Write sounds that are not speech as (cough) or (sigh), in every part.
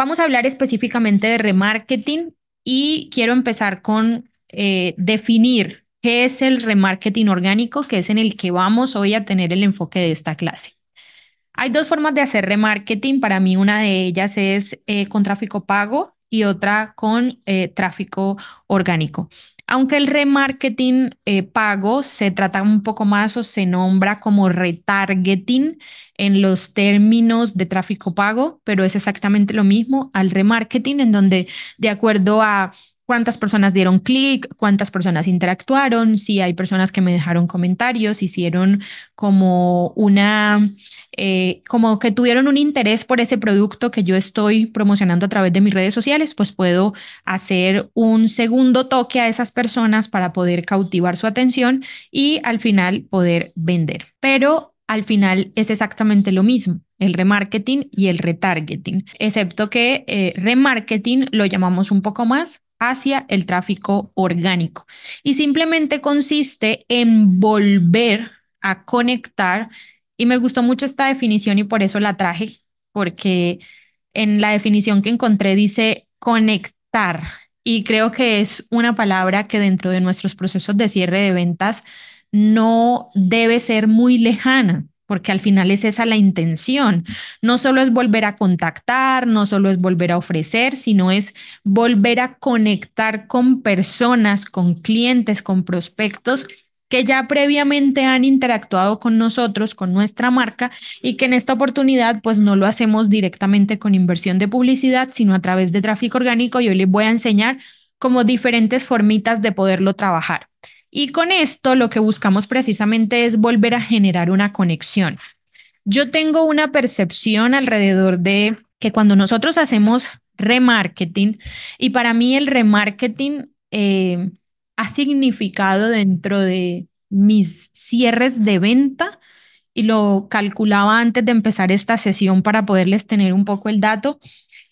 vamos a hablar específicamente de remarketing y quiero empezar con eh, definir qué es el remarketing orgánico, que es en el que vamos hoy a tener el enfoque de esta clase. Hay dos formas de hacer remarketing. Para mí una de ellas es eh, con tráfico pago y otra con eh, tráfico orgánico aunque el remarketing eh, pago se trata un poco más o se nombra como retargeting en los términos de tráfico pago, pero es exactamente lo mismo al remarketing, en donde de acuerdo a cuántas personas dieron clic, cuántas personas interactuaron, si hay personas que me dejaron comentarios, hicieron como una, eh, como que tuvieron un interés por ese producto que yo estoy promocionando a través de mis redes sociales, pues puedo hacer un segundo toque a esas personas para poder cautivar su atención y al final poder vender. Pero al final es exactamente lo mismo, el remarketing y el retargeting, excepto que eh, remarketing lo llamamos un poco más hacia el tráfico orgánico. Y simplemente consiste en volver a conectar. Y me gustó mucho esta definición y por eso la traje, porque en la definición que encontré dice conectar. Y creo que es una palabra que dentro de nuestros procesos de cierre de ventas no debe ser muy lejana porque al final es esa la intención. No solo es volver a contactar, no solo es volver a ofrecer, sino es volver a conectar con personas, con clientes, con prospectos que ya previamente han interactuado con nosotros, con nuestra marca, y que en esta oportunidad pues no lo hacemos directamente con inversión de publicidad, sino a través de tráfico orgánico. y hoy les voy a enseñar como diferentes formitas de poderlo trabajar. Y con esto lo que buscamos precisamente es volver a generar una conexión. Yo tengo una percepción alrededor de que cuando nosotros hacemos remarketing, y para mí el remarketing eh, ha significado dentro de mis cierres de venta, y lo calculaba antes de empezar esta sesión para poderles tener un poco el dato,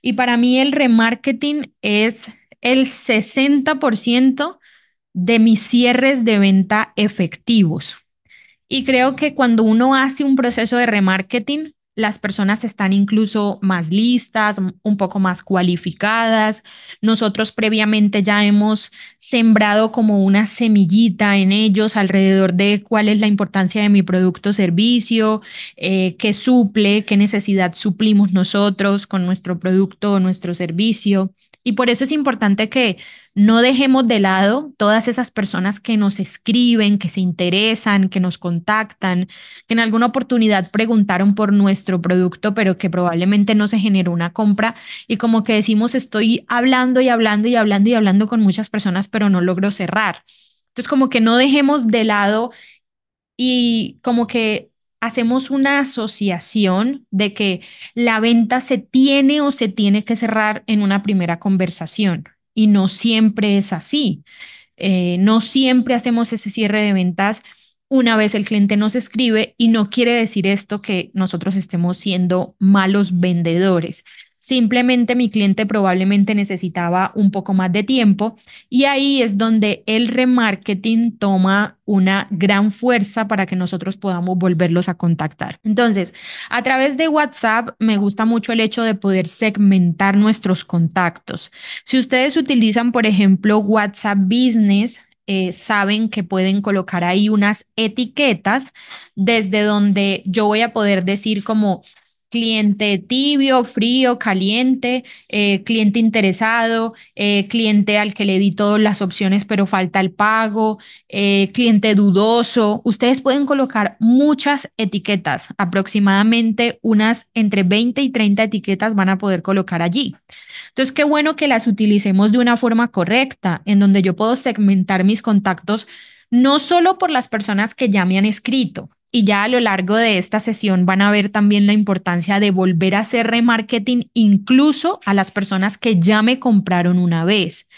y para mí el remarketing es el 60% de mis cierres de venta efectivos. Y creo que cuando uno hace un proceso de remarketing, las personas están incluso más listas, un poco más cualificadas. Nosotros previamente ya hemos sembrado como una semillita en ellos alrededor de cuál es la importancia de mi producto o servicio, eh, qué suple, qué necesidad suplimos nosotros con nuestro producto o nuestro servicio. Y por eso es importante que no dejemos de lado todas esas personas que nos escriben, que se interesan, que nos contactan, que en alguna oportunidad preguntaron por nuestro producto, pero que probablemente no se generó una compra. Y como que decimos, estoy hablando y hablando y hablando y hablando con muchas personas, pero no logro cerrar. Entonces, como que no dejemos de lado y como que hacemos una asociación de que la venta se tiene o se tiene que cerrar en una primera conversación y no siempre es así. Eh, no siempre hacemos ese cierre de ventas una vez el cliente nos escribe y no quiere decir esto que nosotros estemos siendo malos vendedores, Simplemente mi cliente probablemente necesitaba un poco más de tiempo y ahí es donde el remarketing toma una gran fuerza para que nosotros podamos volverlos a contactar. Entonces, a través de WhatsApp me gusta mucho el hecho de poder segmentar nuestros contactos. Si ustedes utilizan, por ejemplo, WhatsApp Business, eh, saben que pueden colocar ahí unas etiquetas desde donde yo voy a poder decir como cliente tibio, frío, caliente, eh, cliente interesado, eh, cliente al que le di todas las opciones pero falta el pago, eh, cliente dudoso. Ustedes pueden colocar muchas etiquetas, aproximadamente unas entre 20 y 30 etiquetas van a poder colocar allí. Entonces, qué bueno que las utilicemos de una forma correcta, en donde yo puedo segmentar mis contactos no solo por las personas que ya me han escrito, y ya a lo largo de esta sesión van a ver también la importancia de volver a hacer remarketing incluso a las personas que ya me compraron una vez,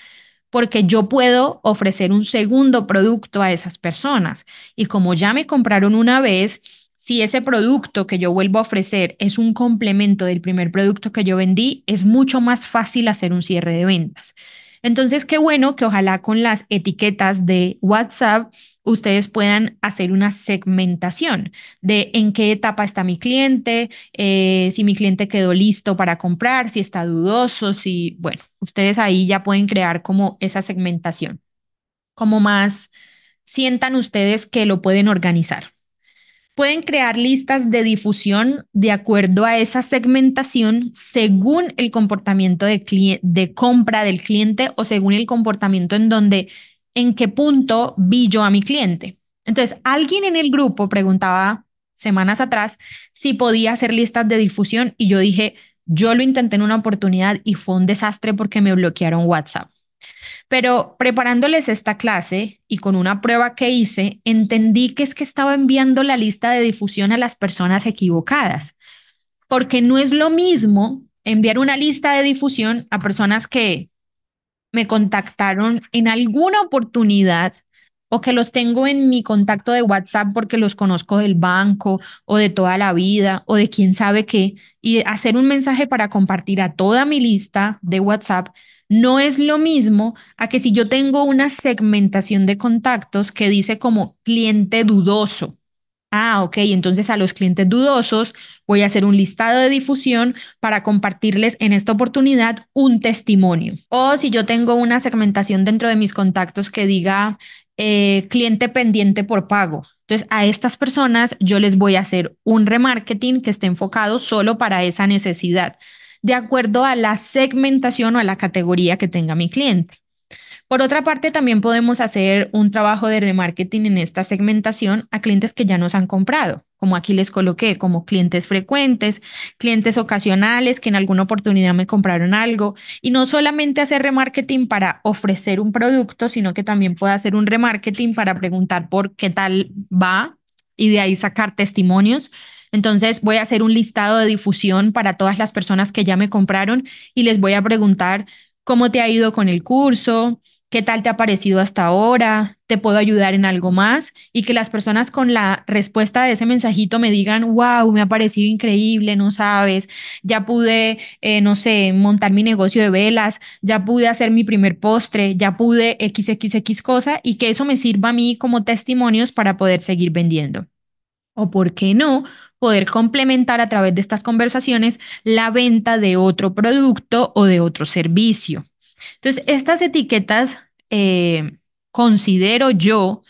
porque yo puedo ofrecer un segundo producto a esas personas. Y como ya me compraron una vez, si ese producto que yo vuelvo a ofrecer es un complemento del primer producto que yo vendí, es mucho más fácil hacer un cierre de ventas. Entonces, qué bueno que ojalá con las etiquetas de WhatsApp ustedes puedan hacer una segmentación de en qué etapa está mi cliente, eh, si mi cliente quedó listo para comprar, si está dudoso, si, bueno, ustedes ahí ya pueden crear como esa segmentación, como más sientan ustedes que lo pueden organizar. Pueden crear listas de difusión de acuerdo a esa segmentación según el comportamiento de, compra del cliente o según el comportamiento en donde, en qué punto vi yo a mi cliente. Entonces, alguien en el grupo preguntaba semanas atrás si podía hacer listas de difusión y yo dije, yo lo intenté en una oportunidad y fue un desastre porque me bloquearon WhatsApp. Pero preparándoles esta clase y con una prueba que hice, entendí que es que estaba enviando la lista de difusión a las personas equivocadas, porque no es lo mismo enviar una lista de difusión a personas que me contactaron en alguna oportunidad o que los tengo en mi contacto de WhatsApp porque los conozco del banco o de toda la vida o de quién sabe qué, y hacer un mensaje para compartir a toda mi lista de WhatsApp no es lo mismo a que si yo tengo una segmentación de contactos que dice como cliente dudoso. Ah, ok, entonces a los clientes dudosos voy a hacer un listado de difusión para compartirles en esta oportunidad un testimonio. O si yo tengo una segmentación dentro de mis contactos que diga eh, cliente pendiente por pago. Entonces, a estas personas yo les voy a hacer un remarketing que esté enfocado solo para esa necesidad de acuerdo a la segmentación o a la categoría que tenga mi cliente. Por otra parte, también podemos hacer un trabajo de remarketing en esta segmentación a clientes que ya nos han comprado, como aquí les coloqué, como clientes frecuentes, clientes ocasionales que en alguna oportunidad me compraron algo. Y no solamente hacer remarketing para ofrecer un producto, sino que también puedo hacer un remarketing para preguntar por qué tal va y de ahí sacar testimonios entonces voy a hacer un listado de difusión para todas las personas que ya me compraron y les voy a preguntar cómo te ha ido con el curso, qué tal te ha parecido hasta ahora, te puedo ayudar en algo más y que las personas con la respuesta de ese mensajito me digan, wow, me ha parecido increíble, no sabes, ya pude, eh, no sé, montar mi negocio de velas, ya pude hacer mi primer postre, ya pude XXX cosa y que eso me sirva a mí como testimonios para poder seguir vendiendo o por qué no, poder complementar a través de estas conversaciones la venta de otro producto o de otro servicio. Entonces, estas etiquetas eh, considero yo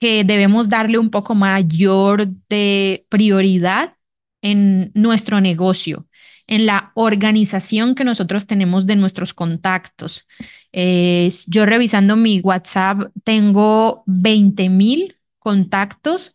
que debemos darle un poco mayor de prioridad en nuestro negocio, en la organización que nosotros tenemos de nuestros contactos. yo revisando mi WhatsApp tengo 20 mil contactos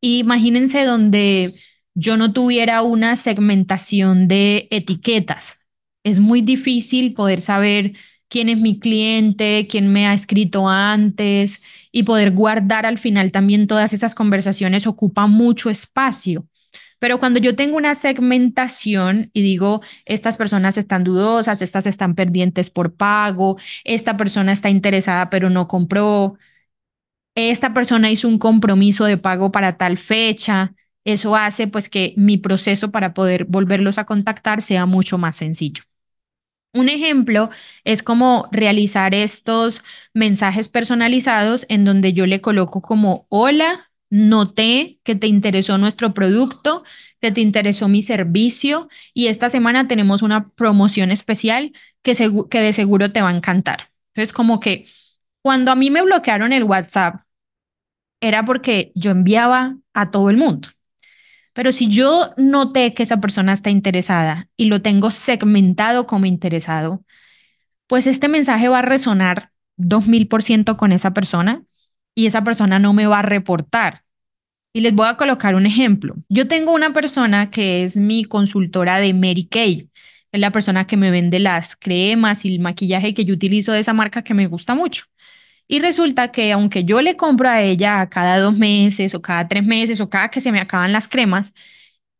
Imagínense donde yo no tuviera una segmentación de etiquetas. Es muy difícil poder saber quién es mi cliente, quién me ha escrito antes y poder guardar al final también todas esas conversaciones ocupa mucho espacio. Pero cuando yo tengo una segmentación y digo, estas personas están dudosas, estas están pendientes por pago, esta persona está interesada pero no compró, esta persona hizo un compromiso de pago para tal fecha. Eso hace pues que mi proceso para poder volverlos a contactar sea mucho más sencillo. Un ejemplo es como realizar estos mensajes personalizados en donde yo le coloco como hola, noté que te interesó nuestro producto, que te interesó mi servicio y esta semana tenemos una promoción especial que, que de seguro te va a encantar. Entonces como que cuando a mí me bloquearon el WhatsApp era porque yo enviaba a todo el mundo. Pero si yo noté que esa persona está interesada y lo tengo segmentado como interesado, pues este mensaje va a resonar 2000% con esa persona y esa persona no me va a reportar. Y les voy a colocar un ejemplo. Yo tengo una persona que es mi consultora de Mary Kay. Es la persona que me vende las cremas y el maquillaje que yo utilizo de esa marca que me gusta mucho. Y resulta que aunque yo le compro a ella cada dos meses o cada tres meses o cada que se me acaban las cremas,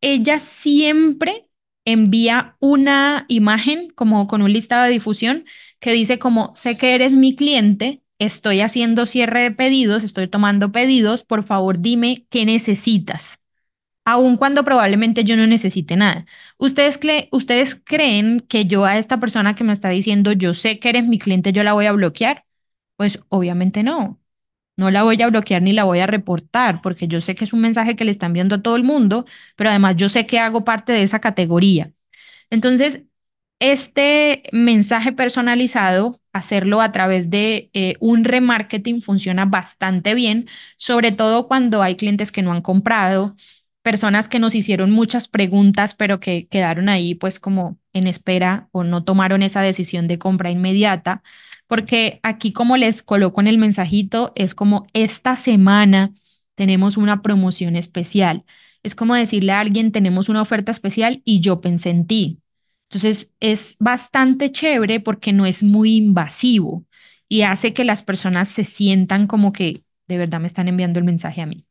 ella siempre envía una imagen como con un listado de difusión que dice como sé que eres mi cliente, estoy haciendo cierre de pedidos, estoy tomando pedidos, por favor dime qué necesitas, aun cuando probablemente yo no necesite nada. ¿Ustedes, ¿Ustedes creen que yo a esta persona que me está diciendo yo sé que eres mi cliente, yo la voy a bloquear? Pues obviamente no. No la voy a bloquear ni la voy a reportar porque yo sé que es un mensaje que le están viendo a todo el mundo, pero además yo sé que hago parte de esa categoría. Entonces, este mensaje personalizado, hacerlo a través de eh, un remarketing funciona bastante bien, sobre todo cuando hay clientes que no han comprado, personas que nos hicieron muchas preguntas, pero que quedaron ahí pues como en espera o no tomaron esa decisión de compra inmediata, porque aquí como les coloco en el mensajito, es como esta semana tenemos una promoción especial. Es como decirle a alguien, tenemos una oferta especial y yo pensé en ti. Entonces es bastante chévere porque no es muy invasivo y hace que las personas se sientan como que de verdad me están enviando el mensaje a mí.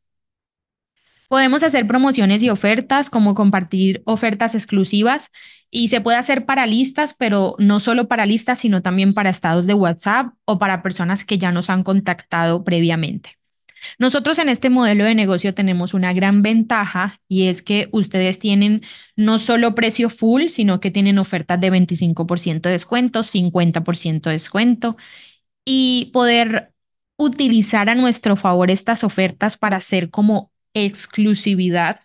Podemos hacer promociones y ofertas, como compartir ofertas exclusivas y se puede hacer para listas, pero no solo para listas, sino también para estados de WhatsApp o para personas que ya nos han contactado previamente. Nosotros en este modelo de negocio tenemos una gran ventaja y es que ustedes tienen no solo precio full, sino que tienen ofertas de 25% de descuento, 50% de descuento y poder utilizar a nuestro favor estas ofertas para hacer como exclusividad,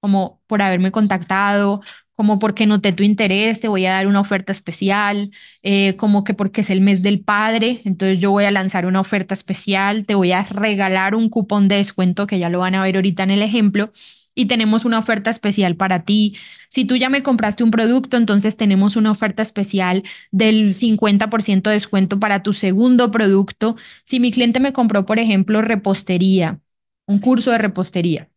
como por haberme contactado, como porque noté tu interés, te voy a dar una oferta especial, eh, como que porque es el mes del padre, entonces yo voy a lanzar una oferta especial, te voy a regalar un cupón de descuento que ya lo van a ver ahorita en el ejemplo. Y tenemos una oferta especial para ti. Si tú ya me compraste un producto, entonces tenemos una oferta especial del 50% de descuento para tu segundo producto. Si mi cliente me compró, por ejemplo, repostería, un curso de repostería.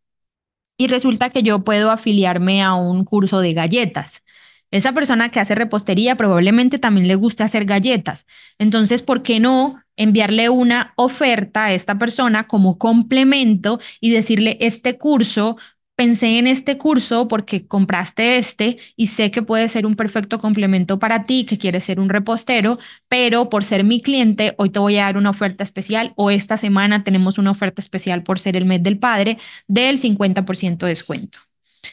Y resulta que yo puedo afiliarme a un curso de galletas. Esa persona que hace repostería probablemente también le guste hacer galletas. Entonces, ¿por qué no enviarle una oferta a esta persona como complemento y decirle, este curso pensé en este curso porque compraste este y sé que puede ser un perfecto complemento para ti que quieres ser un repostero, pero por ser mi cliente, hoy te voy a dar una oferta especial o esta semana tenemos una oferta especial por ser el mes del padre del 50% de descuento.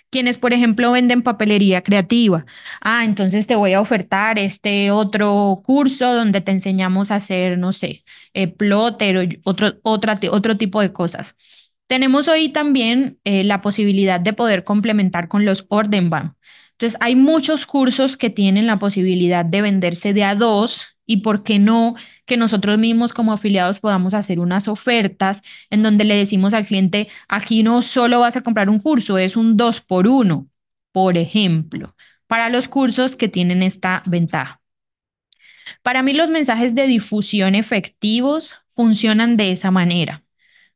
Quienes, por ejemplo, venden papelería creativa. Ah, entonces te voy a ofertar este otro curso donde te enseñamos a hacer, no sé, eh, plotter o otro tipo de cosas. Tenemos hoy también eh, la posibilidad de poder complementar con los Ordenbam. Entonces, hay muchos cursos que tienen la posibilidad de venderse de a dos y por qué no que nosotros mismos como afiliados podamos hacer unas ofertas en donde le decimos al cliente, aquí no solo vas a comprar un curso, es un dos por uno, por ejemplo, para los cursos que tienen esta ventaja. Para mí los mensajes de difusión efectivos funcionan de esa manera.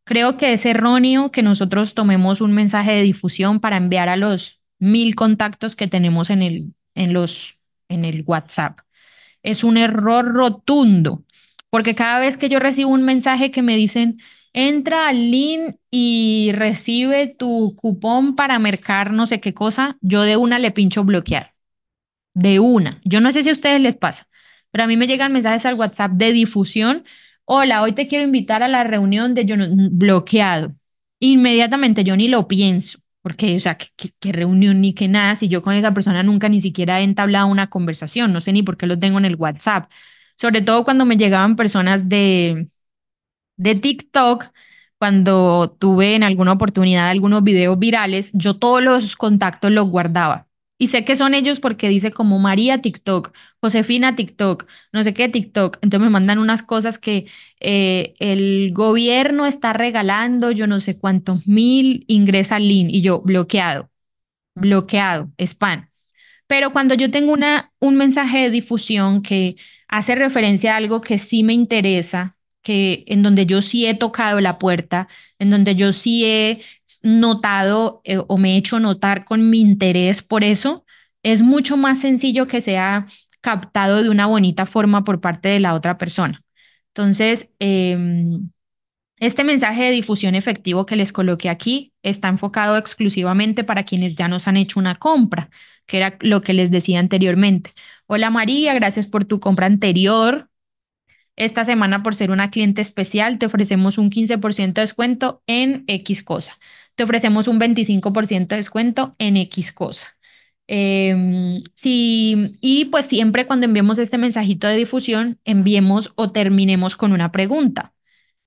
Creo que es erróneo que nosotros tomemos un mensaje de difusión para enviar a los mil contactos que tenemos en el, en los, en el WhatsApp. Es un error rotundo, porque cada vez que yo recibo un mensaje que me dicen, entra al link y recibe tu cupón para mercar no sé qué cosa, yo de una le pincho bloquear. De una. Yo no sé si a ustedes les pasa, pero a mí me llegan mensajes al WhatsApp de difusión hola, hoy te quiero invitar a la reunión de yo bloqueado. Inmediatamente yo ni lo pienso, porque, o sea, qué reunión ni qué nada, si yo con esa persona nunca ni siquiera he entablado una conversación, no sé ni por qué lo tengo en el WhatsApp. Sobre todo cuando me llegaban personas de, de TikTok, cuando tuve en alguna oportunidad algunos videos virales, yo todos los contactos los guardaba. Y sé que son ellos porque dice como María TikTok, Josefina TikTok, no sé qué TikTok. Entonces me mandan unas cosas que eh, el gobierno está regalando, yo no sé cuántos mil, ingresa link y yo bloqueado, bloqueado, spam. Pero cuando yo tengo una, un mensaje de difusión que hace referencia a algo que sí me interesa, que en donde yo sí he tocado la puerta, en donde yo sí he notado eh, o me he hecho notar con mi interés por eso, es mucho más sencillo que sea captado de una bonita forma por parte de la otra persona. Entonces, em, este mensaje de difusión efectivo que les coloqué aquí está enfocado exclusivamente para quienes ya nos han hecho una compra, que era lo que les decía anteriormente. Hola María, gracias por tu compra anterior. Esta semana, por ser una cliente especial, te ofrecemos un 15% de descuento en X cosa. Te ofrecemos un 25% de descuento en X cosa. Em, sí, y pues siempre cuando enviemos este mensajito de difusión, enviemos o terminemos con una pregunta.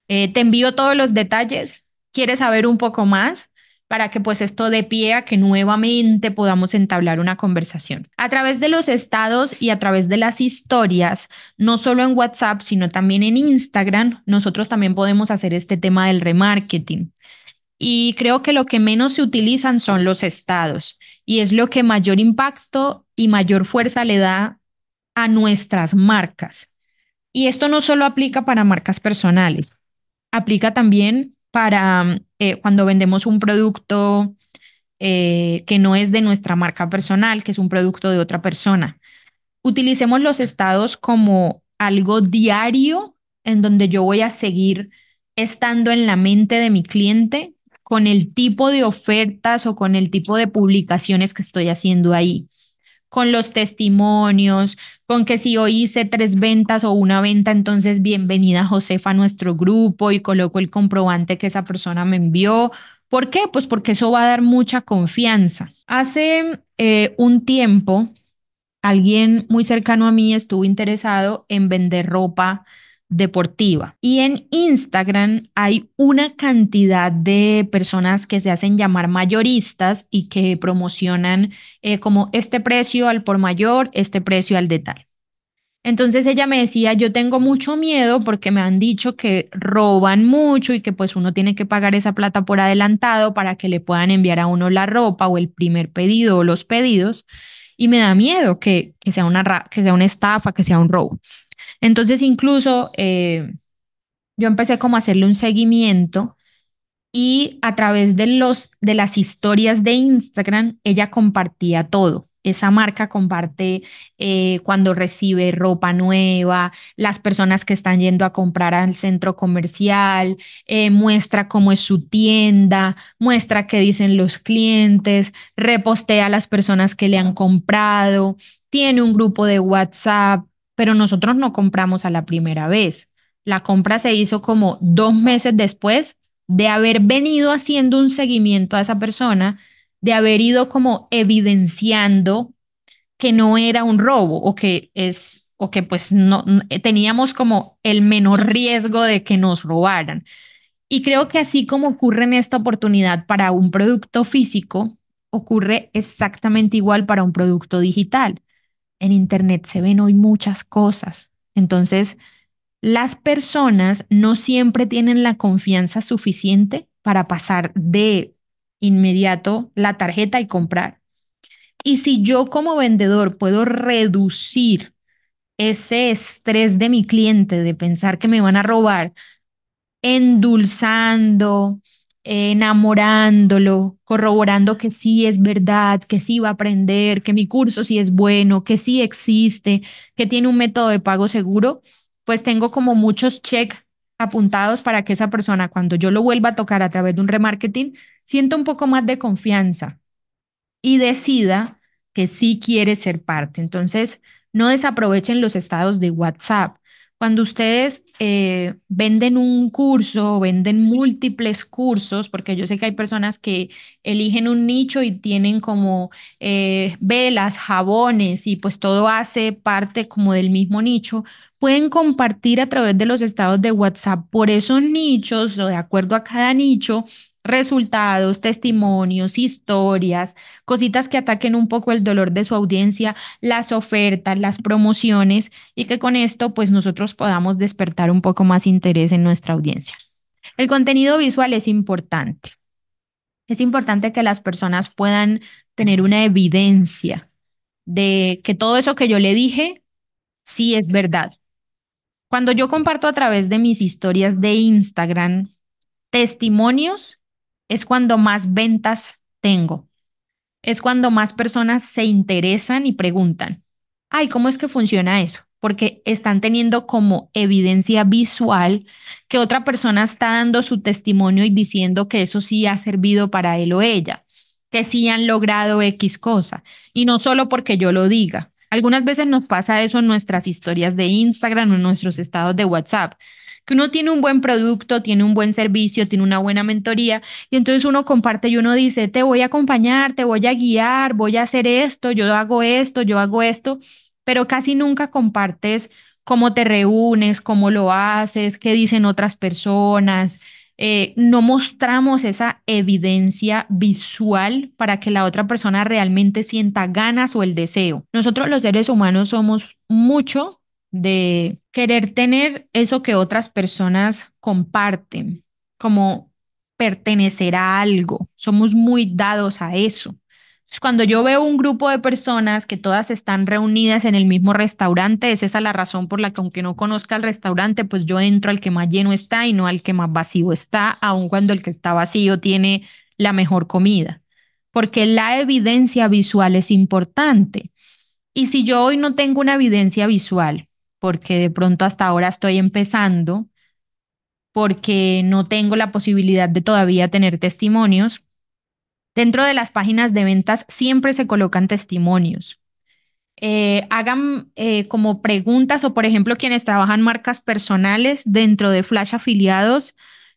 Eh, te envío todos los detalles. ¿Quieres saber un poco más? para que pues esto dé pie a que nuevamente podamos entablar una conversación. A través de los estados y a través de las historias, no solo en WhatsApp, sino también en Instagram, nosotros también podemos hacer este tema del remarketing. Y creo que lo que menos se utilizan son los estados y es lo que mayor impacto y mayor fuerza le da a nuestras marcas. Y esto no solo aplica para marcas personales, aplica también para eh, cuando vendemos un producto eh, que no es de nuestra marca personal, que es un producto de otra persona. Utilicemos los estados como algo diario en donde yo voy a seguir estando en la mente de mi cliente con el tipo de ofertas o con el tipo de publicaciones que estoy haciendo ahí con los testimonios, con que si hoy hice tres ventas o una venta, entonces bienvenida Josefa a nuestro grupo y coloco el comprobante que esa persona me envió. ¿Por qué? Pues porque eso va a dar mucha confianza. Hace eh, un tiempo, alguien muy cercano a mí estuvo interesado en vender ropa deportiva. Y en Instagram hay una cantidad de personas que se hacen llamar mayoristas y que promocionan eh, como este precio al por mayor, este precio al detalle. Entonces ella me decía, yo tengo mucho miedo porque me han dicho que roban mucho y que pues uno tiene que pagar esa plata por adelantado para que le puedan enviar a uno la ropa o el primer pedido o los pedidos y me da miedo que, sea, una que sea una estafa, que sea un robo. Entonces incluso eh, yo empecé como a hacerle un seguimiento y a través de, los, de las historias de Instagram ella compartía todo esa marca comparte eh, cuando recibe ropa nueva, las personas que están yendo a comprar al centro comercial, eh, muestra cómo es su tienda, muestra qué dicen los clientes, repostea a las personas que le han comprado, tiene un grupo de WhatsApp, pero nosotros no compramos a la primera vez. La compra se hizo como dos meses después de haber venido haciendo un seguimiento a esa persona de haber ido como evidenciando que no era un robo o que es o que pues no eh, teníamos como el menor riesgo de que nos robaran. Y creo que así como ocurre en esta oportunidad para un producto físico, ocurre exactamente igual para un producto digital. En internet se ven hoy muchas cosas. Entonces, las personas no siempre tienen la confianza suficiente para pasar de inmediato la tarjeta y comprar. Y si yo como vendedor puedo reducir ese estrés de mi cliente de pensar que me van a robar, endulzando, enamorándolo, corroborando que sí es verdad, que sí va a aprender, que mi curso sí es bueno, que sí existe, que tiene un método de pago seguro, pues tengo como muchos check apuntados para que esa persona, cuando yo lo vuelva a tocar a través de un remarketing, sienta un poco más de confianza y decida que sí quiere ser parte. Entonces, no desaprovechen los estados de WhatsApp. Cuando ustedes eh, venden un curso, venden múltiples cursos, porque yo sé que hay personas que eligen un nicho y tienen como eh, velas, jabones y pues todo hace parte como del mismo nicho, pueden compartir a través de los estados de WhatsApp por esos nichos o de acuerdo a cada nicho resultados, testimonios, historias, cositas que ataquen un poco el dolor de su audiencia, las ofertas, las promociones y que con esto pues nosotros podamos despertar un poco más interés en nuestra audiencia. El contenido visual es importante. Es importante que las personas puedan tener una evidencia de que todo eso que yo le dije sí es verdad, cuando yo comparto a través de mis historias de Instagram testimonios, es cuando más ventas tengo. Es cuando más personas se interesan y preguntan, ay, ¿cómo es que funciona eso? Porque están teniendo como evidencia visual que otra persona está dando su testimonio y diciendo que eso sí ha servido para él o ella, que sí han logrado X cosa. Y no solo porque yo lo diga, algunas veces nos pasa eso en nuestras historias de Instagram o en nuestros estados de WhatsApp, que uno tiene un buen producto, tiene un buen servicio, tiene una buena mentoría y entonces uno comparte y uno dice, te voy a acompañar, te voy a guiar, voy a hacer esto, yo hago esto, yo hago esto, pero casi nunca compartes cómo te reúnes, cómo lo haces, qué dicen otras personas, eh, no mostramos esa evidencia visual para que la otra persona realmente sienta ganas o el deseo. Nosotros los seres humanos somos mucho de querer tener eso que otras personas comparten, como pertenecer a algo. Somos muy dados a eso. Cuando yo veo un grupo de personas que todas están reunidas en el mismo restaurante, es esa la razón por la que aunque no conozca el restaurante, pues yo entro al que más lleno está y no al que más vacío está, aun cuando el que está vacío tiene la mejor comida, porque la evidencia visual es importante. Y si yo hoy no tengo una evidencia visual, porque de pronto hasta ahora estoy empezando, porque no tengo la posibilidad de todavía tener testimonios, Dentro de las páginas de ventas siempre se colocan testimonios. Eh, hagan eh, como preguntas o, por ejemplo, quienes trabajan marcas personales dentro de Flash afiliados,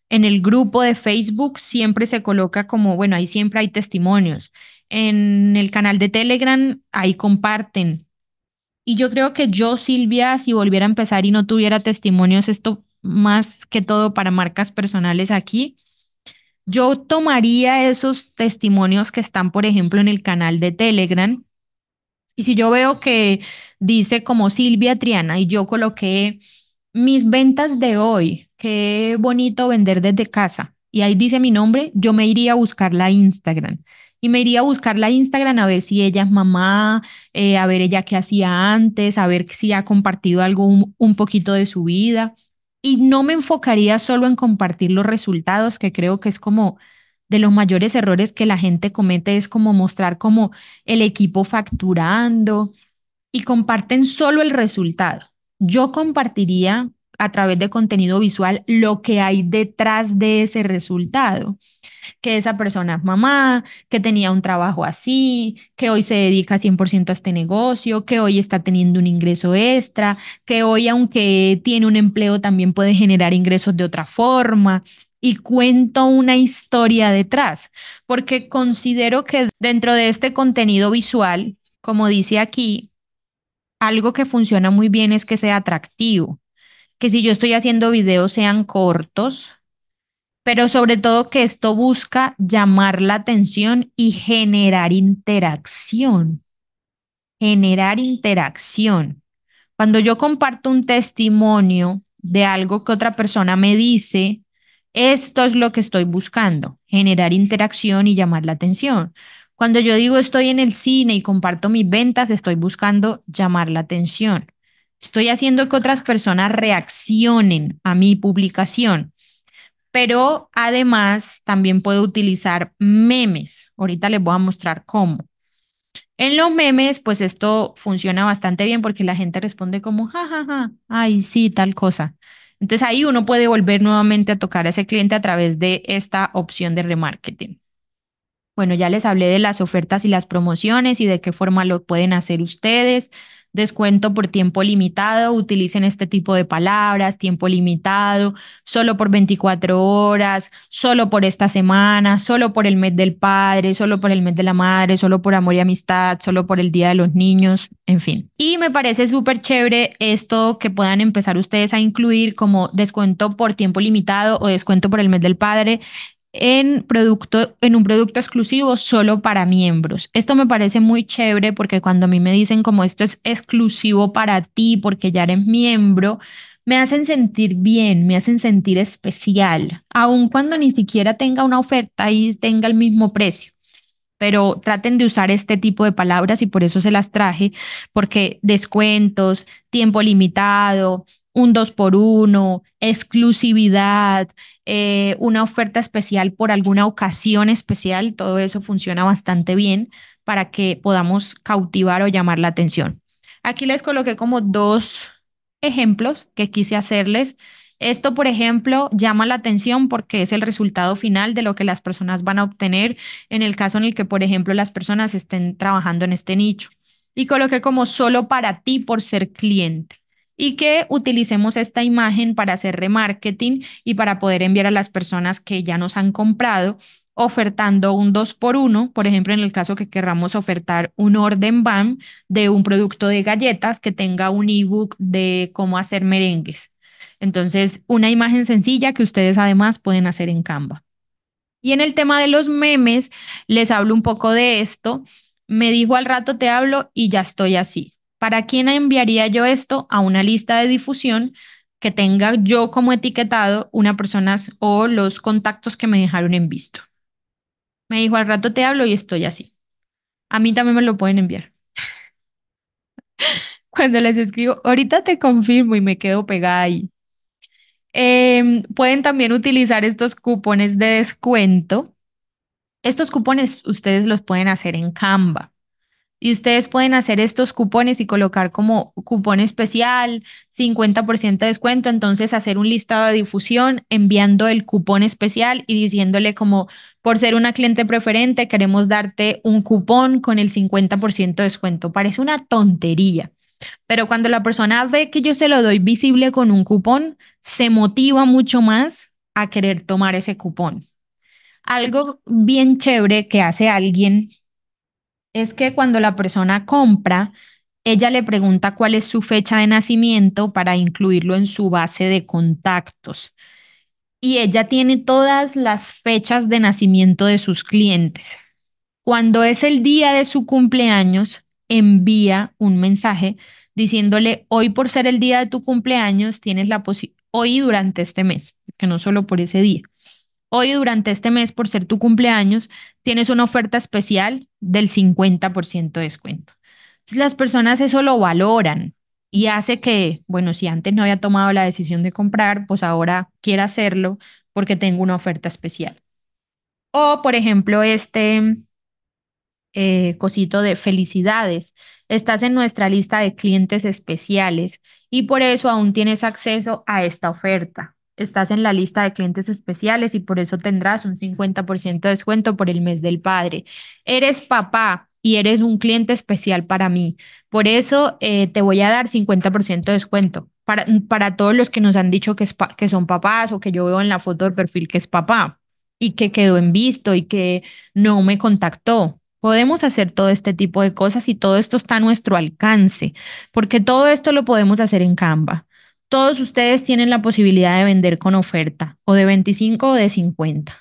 en el grupo de Facebook siempre se coloca como, bueno, ahí siempre hay testimonios. En el canal de Telegram, ahí comparten. Y yo creo que yo, Silvia, si volviera a empezar y no tuviera testimonios, esto más que todo para marcas personales aquí, yo tomaría esos testimonios que están, por ejemplo, en el canal de Telegram. Y si yo veo que dice como Silvia Triana y yo coloqué mis ventas de hoy, qué bonito vender desde casa. Y ahí dice mi nombre, yo me iría a buscar la Instagram y me iría a buscar la Instagram a ver si ella es mamá, eh, a ver ella qué hacía antes, a ver si ha compartido algo un, poquito de su vida y no me enfocaría solo en compartir los resultados, que creo que es como de los mayores errores que la gente comete, es como mostrar como el equipo facturando y comparten solo el resultado. Yo compartiría a través de contenido visual lo que hay detrás de ese resultado. Que esa persona es mamá, que tenía un trabajo así, que hoy se dedica 100% a este negocio, que hoy está teniendo un ingreso extra, que hoy aunque tiene un empleo también puede generar ingresos de otra forma y cuento una historia detrás, porque considero que dentro de este contenido visual, como dice aquí, algo que funciona muy bien es que sea atractivo que si yo estoy haciendo videos sean cortos, pero sobre todo que esto busca llamar la atención y generar interacción. Generar interacción. Cuando yo comparto un testimonio de algo que otra persona me dice, esto es lo que estoy buscando, generar interacción y llamar la atención. Cuando yo digo estoy en el cine y comparto mis ventas, estoy buscando llamar la atención. Estoy haciendo que otras personas reaccionen a mi publicación. Pero además también puedo utilizar memes. Ahorita les voy a mostrar cómo. En los memes, pues esto funciona bastante bien porque la gente responde como, jajaja, ja, ja. ay, sí, tal cosa. Entonces ahí uno puede volver nuevamente a tocar a ese cliente a través de esta opción de remarketing. Bueno, ya les hablé de las ofertas y las promociones y de qué forma lo pueden hacer ustedes descuento por tiempo limitado, utilicen este tipo de palabras, tiempo limitado, solo por 24 horas, solo por esta semana, solo por el mes del padre, solo por el mes de la madre, solo por amor y amistad, solo por el día de los niños, en fin. Y me parece súper chévere esto que puedan empezar ustedes a incluir como descuento por tiempo limitado o descuento por el mes del padre en, producto, en un producto exclusivo solo para miembros. Esto me parece muy chévere porque cuando a mí me dicen como esto es exclusivo para ti porque ya eres miembro, me hacen sentir bien, me hacen sentir especial, aun cuando ni siquiera tenga una oferta y tenga el mismo precio. Pero traten de usar este tipo de palabras y por eso se las traje, porque descuentos, tiempo limitado, un 2x1, exclusividad, eh, una oferta especial por alguna ocasión especial, todo eso funciona bastante bien para que podamos cautivar o llamar la atención. Aquí les coloqué como dos ejemplos que quise hacerles. Esto, por ejemplo, llama la atención porque es el resultado final de lo que las personas van a obtener en el caso en el que, por ejemplo, las personas estén trabajando en este nicho. Y coloqué como solo para ti por ser cliente y que utilicemos esta imagen para hacer remarketing y para poder enviar a las personas que ya nos han comprado ofertando un 2 por 1, por ejemplo, en el caso que querramos ofertar un orden BAM de un producto de galletas que tenga un ebook de cómo hacer merengues. Entonces, una imagen sencilla que ustedes además pueden hacer en Canva. Y en el tema de los memes, les hablo un poco de esto. Me dijo al rato te hablo y ya estoy así. ¿Para quién enviaría yo esto a una lista de difusión que tenga yo como etiquetado una persona o los contactos que me dejaron en visto? Me dijo, al rato te hablo y estoy así. A mí también me lo pueden enviar. (laughs) Cuando les escribo, ahorita te confirmo y me quedo pegada ahí. Em, pueden también utilizar estos cupones de descuento. Estos cupones ustedes los pueden hacer en Canva. Y ustedes pueden hacer estos cupones y colocar como cupón especial, 50% de descuento, entonces hacer un listado de difusión enviando el cupón especial y diciéndole como, por ser una cliente preferente, queremos darte un cupón con el 50% de descuento. Parece una tontería, pero cuando la persona ve que yo se lo doy visible con un cupón, se motiva mucho más a querer tomar ese cupón. Algo bien chévere que hace alguien es que cuando la persona compra, ella le pregunta cuál es su fecha de nacimiento para incluirlo en su base de contactos. Y ella tiene todas las fechas de nacimiento de sus clientes. Cuando es el día de su cumpleaños, envía un mensaje diciéndole, hoy por ser el día de tu cumpleaños, tienes la posibilidad, hoy durante este mes, que no solo por ese día. Hoy durante este mes, por ser tu cumpleaños, tienes una oferta especial del 50% de descuento. las personas eso lo valoran y hace que, bueno, si antes no había tomado la decisión de comprar, pues ahora quiera hacerlo porque tengo una oferta especial. O, por ejemplo, este eh, cosito de felicidades. Estás en nuestra lista de clientes especiales y por eso aún tienes acceso a esta oferta estás en la lista de clientes especiales y por eso tendrás un 50% de descuento por el mes del padre. Eres papá y eres un cliente especial para mí. Por eso eh, te voy a dar 50% de descuento. Para, para todos los que nos han dicho que, que son papás o que yo veo en la foto del perfil que es papá y que quedó en visto y que no me contactó. Podemos hacer todo este tipo de cosas y todo esto está a nuestro alcance, porque todo esto lo podemos hacer en Canva todos ustedes tienen la posibilidad de vender con oferta o de 25 o de 50.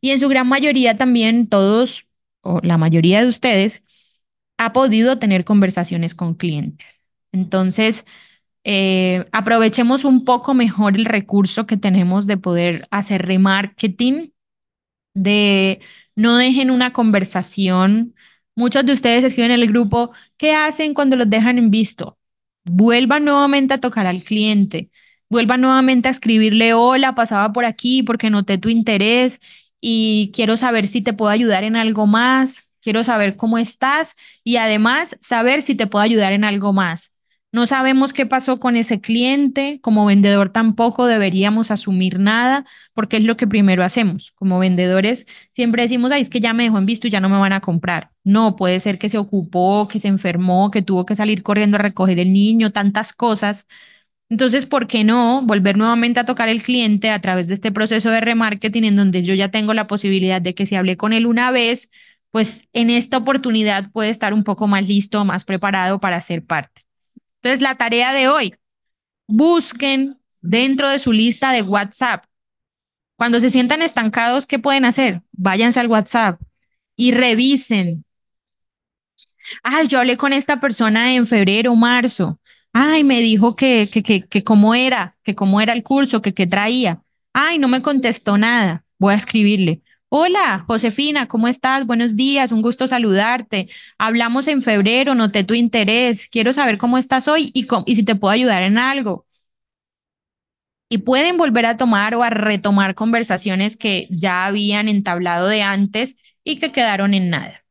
Y en su gran mayoría también todos o la mayoría de ustedes ha podido tener conversaciones con clientes. Entonces, eh, aprovechemos un poco mejor el recurso que tenemos de poder hacer remarketing, de no dejen una conversación. Muchos de ustedes escriben en el grupo, ¿qué hacen cuando los dejan en visto? Vuelva nuevamente a tocar al cliente, vuelva nuevamente a escribirle, hola, pasaba por aquí porque noté tu interés y quiero saber si te puedo ayudar en algo más, quiero saber cómo estás y además saber si te puedo ayudar en algo más. No sabemos qué pasó con ese cliente, como vendedor tampoco deberíamos asumir nada, porque es lo que primero hacemos. Como vendedores siempre decimos, ay, es que ya me dejó en visto y ya no me van a comprar. No, puede ser que se ocupó, que se enfermó, que tuvo que salir corriendo a recoger el niño, tantas cosas. Entonces, ¿por qué no volver nuevamente a tocar el cliente a través de este proceso de remarketing en donde yo ya tengo la posibilidad de que si hablé con él una vez, pues en esta oportunidad puede estar un poco más listo, más preparado para ser parte? Entonces, la tarea de hoy, busquen dentro de su lista de WhatsApp. Cuando se sientan estancados, ¿qué pueden hacer? Váyanse al WhatsApp y revisen. Ay, yo hablé con esta persona en febrero o marzo. Ay, me dijo que, que, que, que cómo era, que cómo era el curso, que qué traía. Ay, no me contestó nada. Voy a escribirle. Hola, Josefina, ¿cómo estás? Buenos días, un gusto saludarte. Hablamos en febrero, noté tu interés. Quiero saber cómo estás hoy y, si te puedo ayudar en algo. Y pueden volver a tomar o a retomar conversaciones que ya habían entablado de antes y que quedaron en nada.